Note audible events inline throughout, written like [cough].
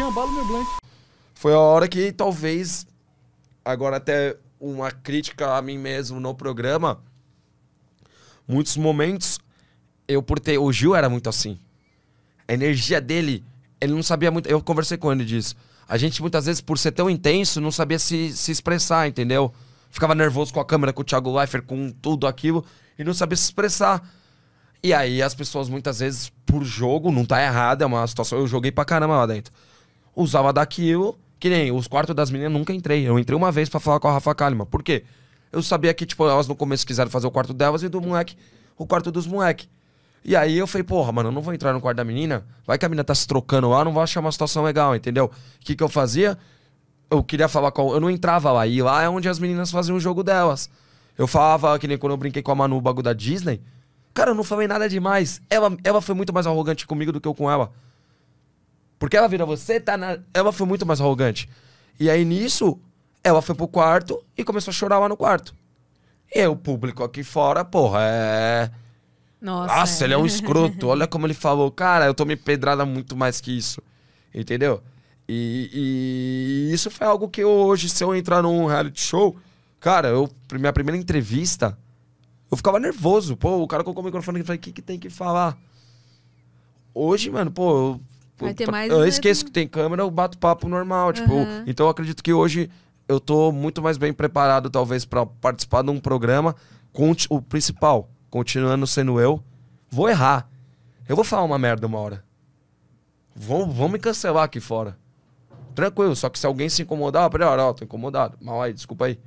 Jean, abala meu blank. Foi a hora que talvez, agora até uma crítica a mim mesmo no programa, muitos momentos eu por ter. O Gil era muito assim. A energia dele, ele não sabia muito. Eu conversei com ele disso. A gente muitas vezes, por ser tão intenso, não sabia se, se expressar, entendeu? Ficava nervoso com a câmera, com o Thiago Leifert, com tudo aquilo, e não sabia se expressar. E aí as pessoas muitas vezes, por jogo, não tá errado, é uma situação. Eu joguei pra caramba lá dentro usava daquilo, que nem os quartos das meninas nunca entrei. Eu entrei uma vez para falar com a Rafa Kalima. Por quê? Eu sabia que, tipo, elas no começo quiseram fazer o quarto delas e do moleque, o quarto dos moleques. E aí eu falei, porra, mano, eu não vou entrar no quarto da menina. Vai que a menina tá se trocando lá, não vai achar uma situação legal, entendeu? O que que eu fazia? Eu queria falar com... Eu não entrava lá. E lá é onde as meninas faziam o jogo delas. Eu falava, que nem quando eu brinquei com a Manu, o bagulho da Disney. Cara, eu não falei nada demais. Ela, ela foi muito mais arrogante comigo do que eu com ela. Porque ela vira você, tá na... Ela foi muito mais arrogante. E aí nisso, ela foi pro quarto e começou a chorar lá no quarto. E aí, o público aqui fora, porra, é. Nossa, Nossa é. ele é um [laughs] escroto. Olha como ele falou. Cara, eu tomei pedrada muito mais que isso. Entendeu? E, e, isso foi algo que hoje, se eu entrar num reality show, cara, eu, minha primeira entrevista, eu ficava nervoso. Pô, o cara colocou o microfone e falei, o que, que tem que falar? Hoje, mano, pô, eu Tipo, Vai ter mais eu esqueço que tem câmera, eu bato papo normal. Tipo, uhum. então eu acredito que hoje eu tô muito mais bem preparado, talvez, para participar de um programa. Conti o principal, continuando sendo eu, vou errar. Eu vou falar uma merda uma hora. Vão, vão me cancelar aqui fora. Tranquilo, só que se alguém se incomodar, peraí, ó, tô incomodado. Mal aí, desculpa aí.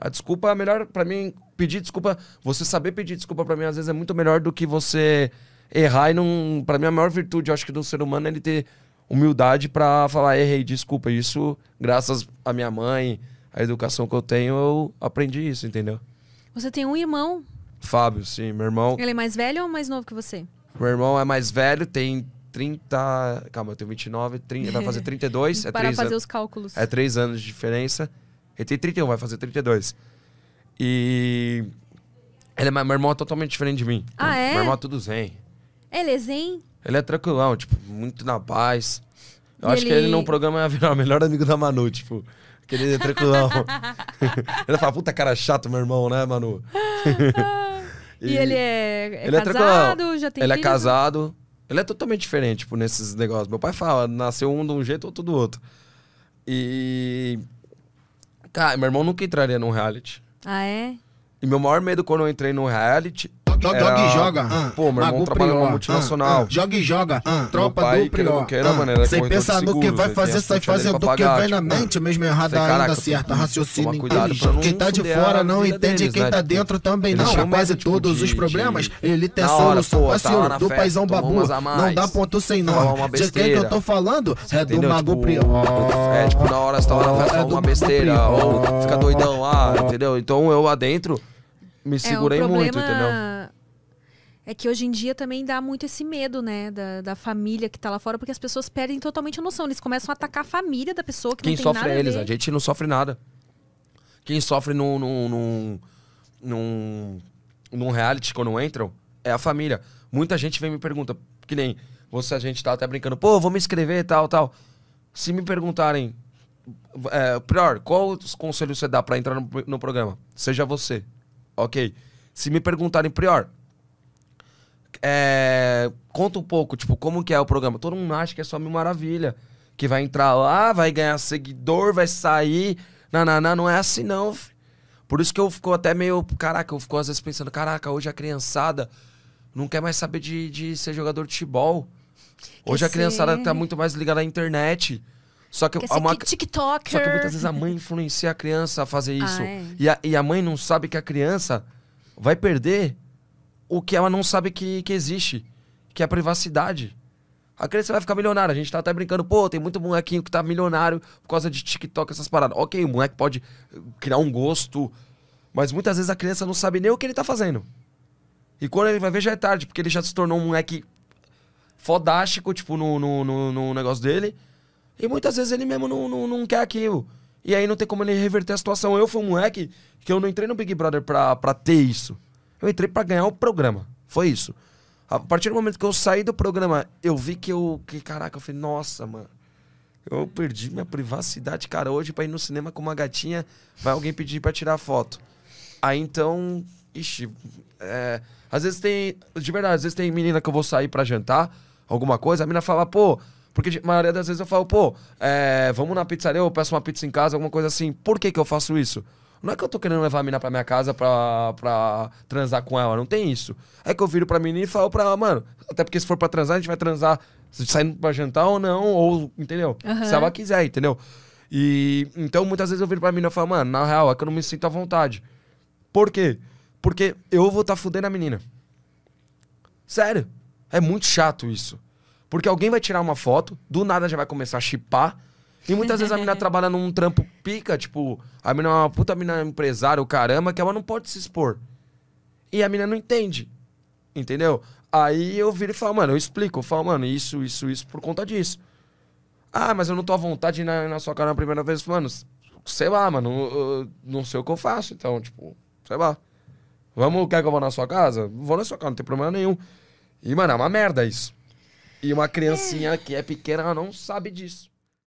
A desculpa é melhor para mim. Pedir desculpa, você saber pedir desculpa para mim às vezes é muito melhor do que você errar e não. Pra mim, a maior virtude, eu acho que do ser humano é ele ter humildade para falar, errei, desculpa. Isso, graças à minha mãe, à educação que eu tenho, eu aprendi isso, entendeu? Você tem um irmão? Fábio, sim, meu irmão. Ele é mais velho ou mais novo que você? Meu irmão é mais velho, tem 30. Calma, eu tenho 29, 30, vai fazer 32. [laughs] é Para fazer an... os cálculos. É três anos de diferença. Ele tem 31, vai fazer 32. E. Ele é, meu irmão é totalmente diferente de mim. Ah, é? Meu irmão é tudo zen. Ele é zen? Ele é tranquilão, tipo, muito na paz. Eu ele... acho que ele num programa ia virar o melhor amigo da Manu, tipo. Que ele é tranquilão. [laughs] ele fala, puta cara chato, meu irmão, né, Manu? e, [laughs] e, ele é, é ele é casado, é já tem Ele filho, é casado. Ele é totalmente diferente, tipo, nesses negócios. Meu pai fala, nasceu um de um jeito, outro do outro. E. Cara, meu irmão nunca entraria num reality. Ah, é? E meu maior medo quando eu entrei no reality Joga e era... joga. mago Pô, meu irmão trabalha numa multinacional. Ah, joga e joga. Ah, Tropa do Prior. Sem ah, pensar no que vai fazer, sai fazendo do que vem na tipo, mente. Mesmo errada, ainda certa. Raciocínio inteligente. Quem tá de fora não entende, quem né, tá tipo, dentro também não. Quase é todos os problemas, ele tem solução. Vacilo assim, tá do paizão babu. Não dá ponto sem nó. De quem é que eu tô falando? É do Mago tipo, Prior. É tipo, na hora, essa hora faz uma besteira. Ou fica doidão lá, ah, entendeu? Então eu adentro me segurei é, muito, entendeu? É que hoje em dia também dá muito esse medo, né? Da, da família que tá lá fora, porque as pessoas perdem totalmente a noção. Eles começam a atacar a família da pessoa que Quem não tem sofre é nada é eles, a, a, gente não sofre nada. Quem sofre num, num, num, num reality quando entram é a família. Muita gente vem me pergunta, que nem você, a gente tá até brincando, pô, vou me inscrever tal, tal. Se me perguntarem, é, Prior, qual os conselhos você dá para entrar no, no, programa? Seja você. Ok. Se me perguntarem, Prior, é, conta um pouco, tipo, como que é o programa. Todo mundo acha que é só Mil Maravilha. Que vai entrar lá, vai ganhar seguidor, vai sair. Não, não, não, não é assim não. Por isso que eu fico até meio. Caraca, eu fico às vezes pensando, caraca, hoje a criançada não quer mais saber de, de ser jogador de futebol. Hoje a criançada ser... tá muito mais ligada à internet. Só que, uma... TikToker. Só que muitas vezes a mãe influencia a criança a fazer [laughs] ah, isso. É. e, a, e a mãe não sabe que a criança vai perder o que ela não sabe que, que existe, que é a privacidade. A criança vai ficar milionária. A gente tá até brincando, pô, tem muito molequinho que tá milionário por causa de TikTok, essas paradas. Ok, o moleque pode eh, criar um gosto, mas muitas vezes a criança não sabe nem o que ele tá fazendo. E quando ele vai ver já é tarde, porque ele já se tornou um moleque fodástico, tipo, no, no, no, no negócio dele. E muitas vezes ele mesmo não, não, não quer aquilo. E aí não tem como ele reverter a situação. Eu fui um moleque que eu não entrei no Big Brother pra, pra ter isso. Eu entrei para ganhar o programa. Foi isso. A partir do momento que eu saí do programa, eu vi que eu. Que, caraca, eu falei, nossa, mano. Eu perdi minha privacidade, cara. Hoje, pra ir no cinema com uma gatinha, vai alguém pedir pra tirar foto. Aí então. Ixi. É, às vezes tem. De verdade, às vezes tem menina que eu vou sair pra jantar, alguma coisa, a menina fala, pô. Porque a maioria das vezes eu falo, pô, é, vamos na pizzaria, eu peço uma pizza em casa, alguma coisa assim. Por que que eu faço isso? Não é que eu tô querendo levar a mina pra minha casa pra, pra transar com ela, não tem isso. É que eu viro pra menina e falo pra ela, mano, até porque se for pra transar, a gente vai transar saindo pra jantar ou não, ou, entendeu? Uhum. Se ela quiser, entendeu? E então muitas vezes eu viro pra menina e falo, mano, na real é que eu não me sinto à vontade. Por quê? Porque eu vou estar tá fudendo a menina. Sério. É muito chato isso. Porque alguém vai tirar uma foto, do nada já vai começar a chipar e muitas vezes a mina [laughs] trabalha num trampo pica, tipo, a mina é uma puta mina empresária, o caramba, que ela não pode se expor. E a mina não entende. Entendeu? Aí eu viro e falo, mano, eu explico, eu falo, mano, isso, isso, isso, por conta disso. Ah, mas eu não tô à vontade na, na sua cara na primeira vez. Mano, sei lá, mano, eu, não sei o que eu faço, então, tipo, sei lá. Vamos, quer que eu vou na sua casa? Vou na sua casa, não tem problema nenhum. E, mano, é uma merda isso. E uma criancinha é. que é pequena, ela não sabe disso.